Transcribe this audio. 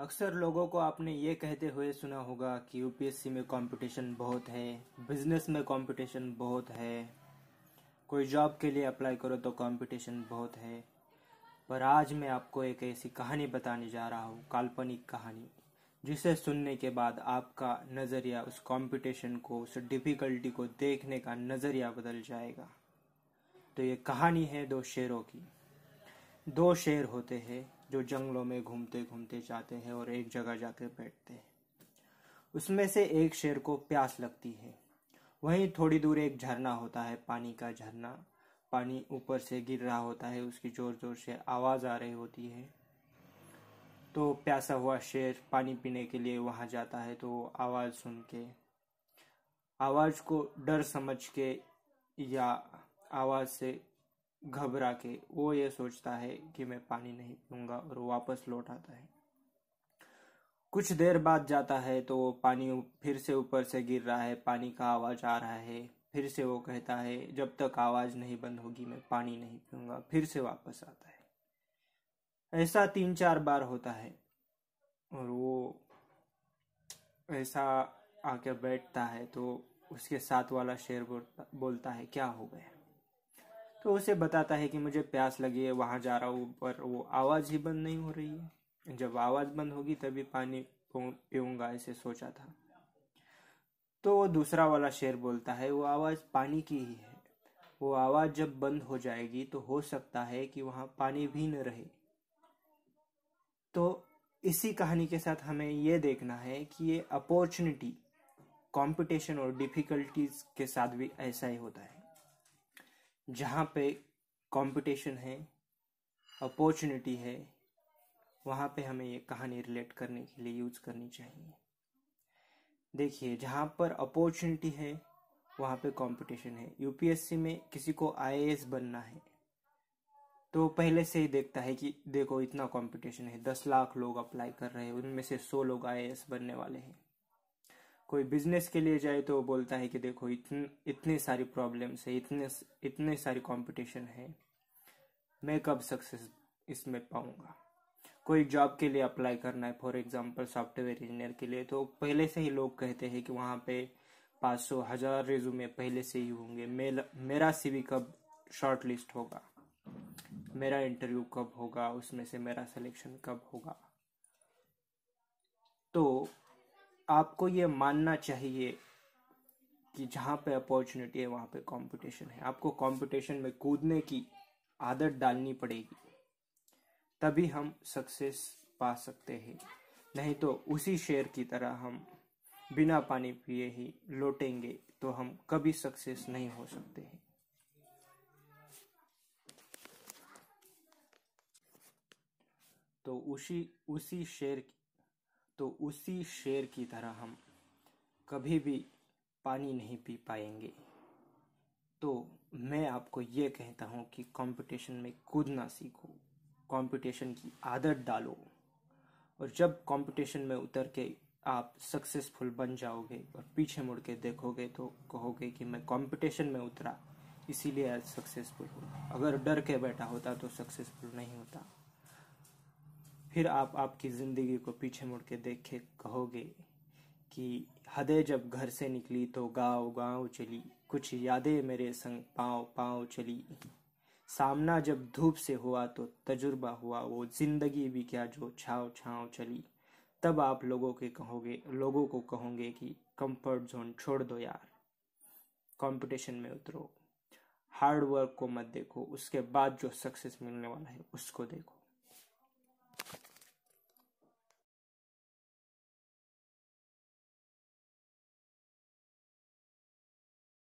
अक्सर लोगों को आपने ये कहते हुए सुना होगा कि यूपीएससी में कंपटीशन बहुत है बिजनेस में कंपटीशन बहुत है कोई जॉब के लिए अप्लाई करो तो कंपटीशन बहुत है पर आज मैं आपको एक ऐसी कहानी बताने जा रहा हूँ काल्पनिक कहानी जिसे सुनने के बाद आपका नज़रिया उस कंपटीशन को उस डिफ़िकल्टी को देखने का नज़रिया बदल जाएगा तो ये कहानी है दो शेरों की दो शेर होते हैं जो जंगलों में घूमते घूमते जाते हैं और एक जगह जाकर बैठते हैं उसमें से एक शेर को प्यास लगती है वहीं थोड़ी दूर एक झरना होता है पानी का झरना पानी ऊपर से गिर रहा होता है उसकी ज़ोर ज़ोर से आवाज़ आ रही होती है तो प्यासा हुआ शेर पानी पीने के लिए वहाँ जाता है तो आवाज़ सुन के आवाज़ को डर समझ के या आवाज़ से घबरा के वो ये सोचता है कि मैं पानी नहीं पीऊंगा और वापस लौट आता है कुछ देर बाद जाता है तो वो पानी फिर से ऊपर से गिर रहा है पानी का आवाज़ आ रहा है फिर से वो कहता है जब तक आवाज़ नहीं बंद होगी मैं पानी नहीं पीऊंगा फिर से वापस आता है ऐसा तीन चार बार होता है और वो ऐसा आके बैठता है तो उसके साथ वाला शेर बोलता है क्या हो गया तो उसे बताता है कि मुझे प्यास लगी है वहाँ जा रहा हूँ पर वो आवाज़ ही बंद नहीं हो रही है जब आवाज़ बंद होगी तभी पानी पीऊँगा ऐसे सोचा था तो वो दूसरा वाला शेर बोलता है वो आवाज़ पानी की ही है वो आवाज़ जब बंद हो जाएगी तो हो सकता है कि वहाँ पानी भी न रहे तो इसी कहानी के साथ हमें ये देखना है कि ये अपॉर्चुनिटी कंपटीशन और डिफ़िकल्टीज़ के साथ भी ऐसा ही होता है जहाँ पे कंपटीशन है अपॉर्चुनिटी है वहाँ पे हमें ये कहानी रिलेट करने के लिए यूज करनी चाहिए देखिए जहाँ पर अपॉर्चुनिटी है वहाँ पे कंपटीशन है यूपीएससी में किसी को आईएएस बनना है तो पहले से ही देखता है कि देखो इतना कंपटीशन है दस लाख लोग अप्लाई कर रहे हैं उनमें से सौ लोग आईएएस बनने वाले हैं कोई बिजनेस के लिए जाए तो वो बोलता है कि देखो इतन, इतने सारी प्रॉब्लम्स है इतने इतने सारी कंपटीशन है मैं कब सक्सेस इसमें पाऊंगा कोई जॉब के लिए अप्लाई करना है फॉर एग्जांपल सॉफ्टवेयर इंजीनियर के लिए तो पहले से ही लोग कहते हैं कि वहाँ पे पाँच सौ हज़ार रेजूमे पहले से ही होंगे मेरा मेरा सीवी कब शॉर्ट लिस्ट होगा मेरा इंटरव्यू कब होगा उसमें से मेरा सिलेक्शन कब होगा तो आपको ये मानना चाहिए कि जहाँ पे अपॉर्चुनिटी है वहाँ पे कंपटीशन है आपको कंपटीशन में कूदने की आदत डालनी पड़ेगी तभी हम सक्सेस पा सकते हैं नहीं तो उसी शेर की तरह हम बिना पानी पिए ही लौटेंगे तो हम कभी सक्सेस नहीं हो सकते हैं तो उसी उसी शेर तो उसी शेर की तरह हम कभी भी पानी नहीं पी पाएंगे तो मैं आपको ये कहता हूँ कि कंपटीशन में कूदना सीखो कंपटीशन की आदत डालो और जब कंपटीशन में उतर के आप सक्सेसफुल बन जाओगे और पीछे मुड़ के देखोगे तो कहोगे कि मैं कंपटीशन में उतरा इसीलिए आज सक्सेसफुल हूँ अगर डर के बैठा होता तो सक्सेसफुल नहीं होता फिर आप आपकी जिंदगी को पीछे मुड़ के देखे कहोगे कि हदे जब घर से निकली तो गांव गांव चली कुछ यादें मेरे संग पाँव पाँव चली सामना जब धूप से हुआ तो तजुर्बा हुआ वो जिंदगी भी क्या जो छाव छाव चली तब आप लोगों के कहोगे लोगों को कहोगे कि कंफर्ट जोन छोड़ दो यार कंपटीशन में उतरो हार्ड वर्क को मत देखो उसके बाद जो सक्सेस मिलने वाला है उसको देखो